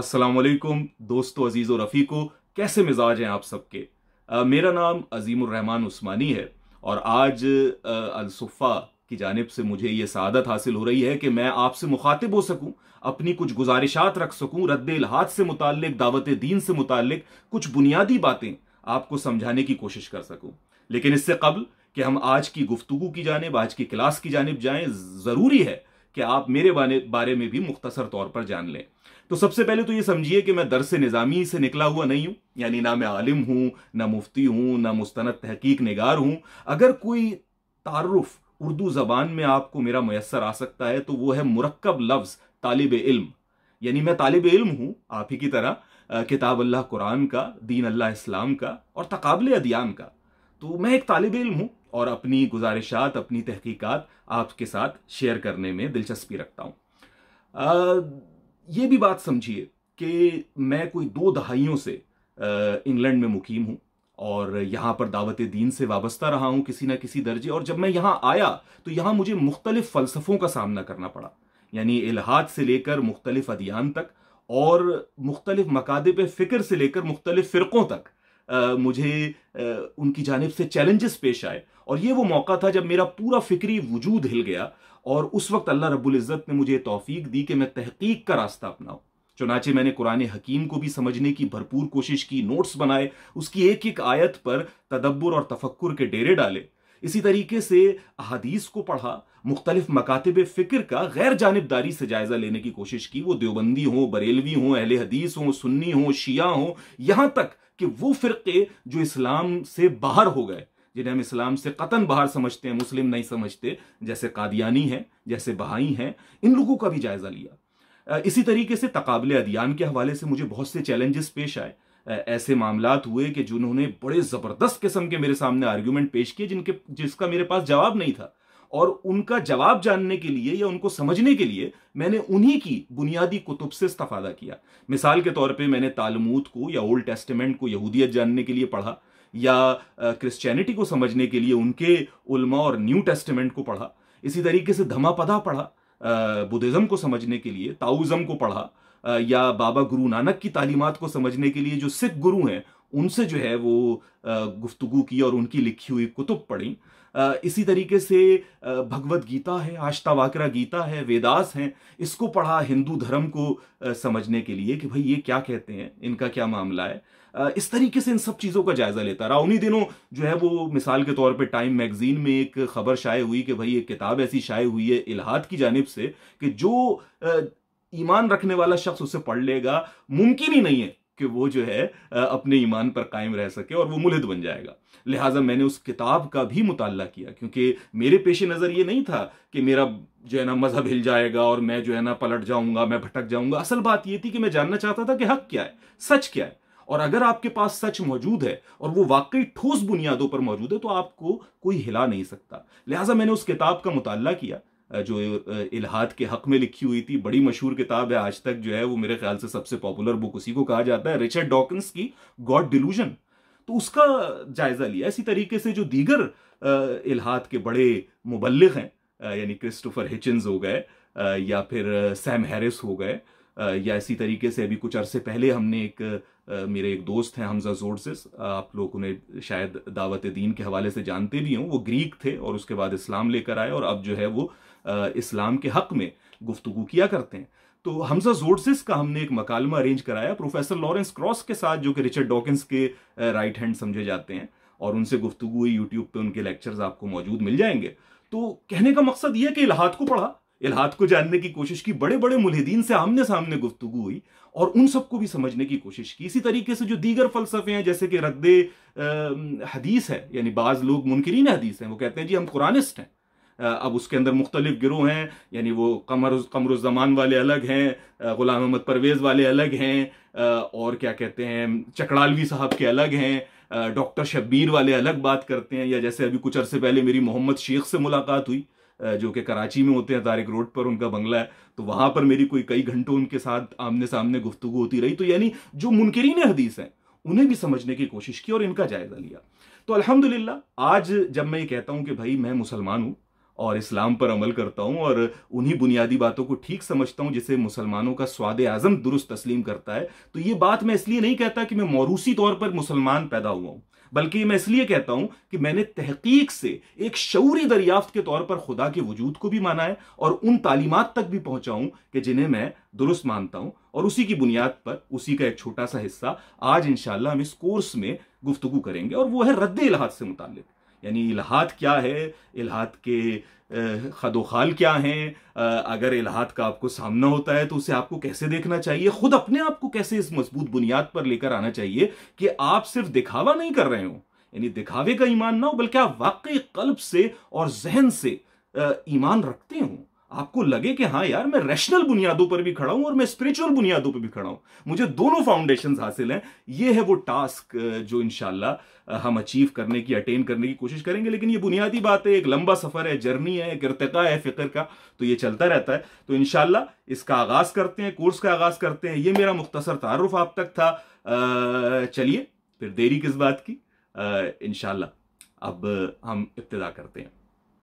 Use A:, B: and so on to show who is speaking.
A: अस्सलाम वालेकुम दोस्तों अजीज़ और रफ़ीको कैसे मिजाज हैं आप सबके मेरा नाम अजीमरहमान उस्मानी है और आज अलसुफ़ा की जानब से मुझे ये सादत हासिल हो रही है कि मैं आपसे मुखातिब हो सकूँ अपनी कुछ गुजारिशात रख सकूँ रद्द इलाहात से मुतक दावत दीन से मुतक कुछ बुनियादी बातें आपको समझाने की कोशिश कर सकूँ लेकिन इससे कबल कि हम आज की गुफ्तु की जानब आज की क्लास की जानब जाएँ ज़रूरी है कि आप मेरे बारे में भी मुख्तसर तौर पर जान लें तो सबसे पहले तो ये समझिए कि मैं दरस निज़ामी से निकला हुआ नहीं हूँ यानी ना मैं आलिम हूँ ना मुफ्ती हूँ ना मुस्तनद तहकीक नगार हूँ अगर कोई तारफ़ उर्दू ज़बान में आपको मेरा मैसर आ सकता है तो वो है मुरक्कब लफ्ज़ तालब इल्म यानी मैं तालब इल्म हूँ आप ही की तरह किताब अल्लाह कुरान का दीन अल्लाह इस्लाम का और तकबल अदियान का तो मैं एक तालब इल्म हूँ और अपनी गुजारिशात अपनी तहकीक़ात आपके साथ शेयर करने में दिलचस्पी रखता हूँ ये भी बात समझिए कि मैं कोई दो दहाइयों से इंग्लैंड में मुकीम हूँ और यहाँ पर दावत दीन से वाबस्ता रहा हूँ किसी ना किसी दर्जे और जब मैं यहाँ आया तो यहाँ मुझे मुख्तलिफ फ़लसफ़ों का सामना करना पड़ा यानी इलाहाद से लेकर मुख्तलिफ अदियान तक और मुख्तलिफ पे फ़िक्र से लेकर मुख्तलिफ फ़िरक़ों तक आ, मुझे आ, उनकी जानब से चैलेंजेस पेश आए और ये वो मौका था जब मेरा पूरा फ़िक्री वजूद हिल गया और उस वक्त अल्लाह रब्बुल इज़्ज़त ने मुझे तोफ़ी दी कि मैं तहकीक का रास्ता अपनाऊँ चुनाचे मैंने कुरान हकीम को भी समझने की भरपूर कोशिश की नोट्स बनाए उसकी एक एक आयत पर तदब्बर और तफक्र के डेरे डाले इसी तरीके से अहादीस को पढ़ा मुख्तलिफ मकातब फ़िक्र का गैर जानबदारी से जायज़ा लेने की कोशिश की वो देवबंदी हों बरेलवी हों अहले हदीस हों सुन्नी हों शिया हों यहाँ तक कि वो फ़िरके जो इस्लाम से बाहर हो गए जिन्हें हम इस्लाम से कतन बाहर समझते हैं मुस्लिम नहीं समझते जैसे कादियानी हैं जैसे बहाई हैं इन लोगों का भी जायज़ा लिया इसी तरीके से तकबले अदियान के हवाले से मुझे बहुत से चैलेंजेस पेश आए ऐसे मामला हुए कि जिन्होंने बड़े ज़बरदस्त किस्म के मेरे सामने आर्ग्यूमेंट पेश किए जिनके जिसका मेरे पास जवाब नहीं था और उनका जवाब जानने के लिए या उनको समझने के लिए मैंने उन्हीं की बुनियादी कुतुब से इस्तफादा किया मिसाल के तौर पे मैंने तालमूत को या ओल्ड टेस्टमेंट को यहूदियत जानने के लिए पढ़ा या क्रिश्चियनिटी को समझने के लिए उनके उल्मा और न्यू टेस्टमेंट को पढ़ा इसी तरीके से धमापदा पढ़ा बुद्धिज़्म को समझने के लिए ताउज़म को पढ़ा या बाबा गुरु नानक की तालीमत को समझने के लिए जो सिख गुरु हैं उनसे जो है वो गुफ्तगु की और उनकी लिखी हुई कुतुब पढ़ी इसी तरीके से भगवत गीता है आश्तावाकरा गीता है वेदास हैं इसको पढ़ा हिंदू धर्म को समझने के लिए कि भाई ये क्या कहते हैं इनका क्या मामला है इस तरीके से इन सब चीज़ों का जायजा लेता रहा उन्हीं दिनों जो है वो मिसाल के तौर पर टाइम मैगजीन में एक खबर शाये हुई कि भाई एक किताब ऐसी शाये हुई है इलाहाद की जानब से कि जो ईमान रखने वाला शख्स उसे पढ़ लेगा मुमकिन ही नहीं है कि वो जो है अपने ईमान पर कायम रह सके और वो मुलहद बन जाएगा लिहाजा मैंने उस किताब का भी मुताला किया क्योंकि मेरे पेशे नज़र ये नहीं था कि मेरा जो है ना मज़हब हिल जाएगा और मैं जो है ना पलट जाऊंगा मैं भटक जाऊंगा असल बात ये थी कि मैं जानना चाहता था कि हक क्या है सच क्या है और अगर आपके पास सच मौजूद है और वो वाकई ठोस बुनियादों पर मौजूद है तो आपको कोई हिला नहीं सकता लिहाजा मैंने उस किताब का मुताल किया जो इलाहाद के हक में लिखी हुई थी बड़ी मशहूर किताब है आज तक जो है वो मेरे ख्याल से सबसे पॉपुलर बुक उसी को कहा जाता है रिचर्ड डॉकिंस की गॉड डिलूजन तो उसका जायजा लिया इसी तरीके से जो दीगर इलाहाद के बड़े मुबलिक हैं यानी क्रिस्टोफर हिचन्स हो गए या फिर सैम हैरिस हो गए या इसी तरीके से अभी कुछ अरसे पहले हमने एक मेरे एक दोस्त हैं हमजा जोरसिस आप लोग उन्हें शायद दावत दीन के हवाले से जानते भी हों वो ग्रीक थे और उसके बाद इस्लाम लेकर आए और अब जो है वो इस्लाम के हक में गुफ्तु किया करते हैं तो हमजा जोरसिस का हमने एक मकालमा अरेंज कराया प्रोफेसर लॉरेंस क्रॉस के साथ जो कि रिचर्ड डॉकिंस के राइट हैंड समझे जाते हैं और उनसे गुफ्तु हुई यूट्यूब पर उनके लेक्चर्स आपको मौजूद मिल जाएंगे तो कहने का मकसद यह कि इलाहात को पढ़ा इलाहाद को जानने की कोशिश की बड़े बड़े मुलहदीन से आमने सामने गुफ्तु हुई और उन सबको भी समझने की कोशिश की इसी तरीके से जो दीगर फलसफे हैं जैसे कि रद्द हदीस है यानी बाज़ लोग मुनकरीन हदीस हैं वो कहते हैं जी हम कुरानिस्ट हैं अब उसके अंदर मुख्तलिफ गिरोह हैं यानी वो कमर कमरुज़मान वाले अलग हैं ग़ुलाम अहमद परवेज़ वाले अलग हैं और क्या कहते हैं चकड़ालवी साहब के अलग हैं डॉक्टर शब्बीर वाले अलग बात करते हैं या जैसे अभी कुछ अरसे पहले मेरी मोहम्मद शेख से मुलाकात हुई जो कि कराची में होते हैं तारिक रोड पर उनका बंगला है तो वहां पर मेरी कोई कई घंटों उनके साथ आमने सामने गुफ्तु होती रही तो यानी जो मुनकरीन हदीस हैं उन्हें भी समझने की कोशिश की और इनका जायजा लिया तो अल्हम्दुलिल्लाह आज जब मैं ये कहता हूं कि भाई मैं मुसलमान हूं और इस्लाम पर अमल करता हूं और उन्हीं बुनियादी बातों को ठीक समझता हूं जिसे मुसलमानों का स्वाद आजम दुरुस्त तस्लीम करता है तो ये बात मैं इसलिए नहीं कहता कि मैं मौरूसी तौर पर मुसलमान पैदा हुआ हूं बल्कि मैं इसलिए कहता हूं कि मैंने तहकीक से एक शौरी दरियाफ्त के तौर पर खुदा के वजूद को भी माना है और उन तालीमत तक भी पहुंचाऊं कि जिन्हें मैं दुरुस्त मानता हूं और उसी की बुनियाद पर उसी का एक छोटा सा हिस्सा आज इंशाला हम इस कोर्स में गुफ्तु करेंगे और वह है रद्द इलाहा से मुतालिक यानी इलाहात क्या है इलाहात के खदोखाल क्या हैं अगर इलाहात का आपको सामना होता है तो उसे आपको कैसे देखना चाहिए खुद अपने आप को कैसे इस मजबूत बुनियाद पर लेकर आना चाहिए कि आप सिर्फ दिखावा नहीं कर रहे हो यानी दिखावे का ईमान ना हो बल्कि आप वाकई कल्ब से और जहन से ईमान रखते हों आपको लगे कि हाँ यार मैं रैशनल बुनियादों पर भी खड़ा हूं और मैं स्पिरिचुअल बुनियादों पर भी खड़ा हूं मुझे दोनों फाउंडेशन हासिल हैं ये है वो टास्क जो इनशाला हम अचीव करने की अटेन करने की कोशिश करेंगे लेकिन ये बुनियादी बात है एक लंबा सफर है जर्नी है एक इरतका है फिक्र का तो ये चलता रहता है तो इनशाला इसका आगाज करते हैं कोर्स का आगाज करते हैं ये मेरा मुख्तसर तारुफ आप तक था चलिए फिर देरी किस बात की इनशाला अब हम इब्तदा करते हैं